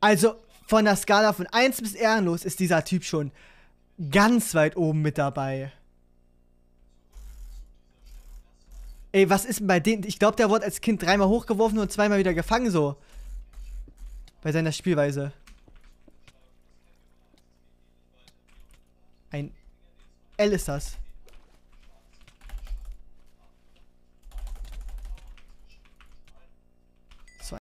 Also von der Skala von 1 bis ehrenlos ist dieser Typ schon ganz weit oben mit dabei. Ey, was ist denn bei denen? Ich glaube, der wurde als Kind dreimal hochgeworfen und zweimal wieder gefangen, so. Bei seiner Spielweise. Ein L ist das.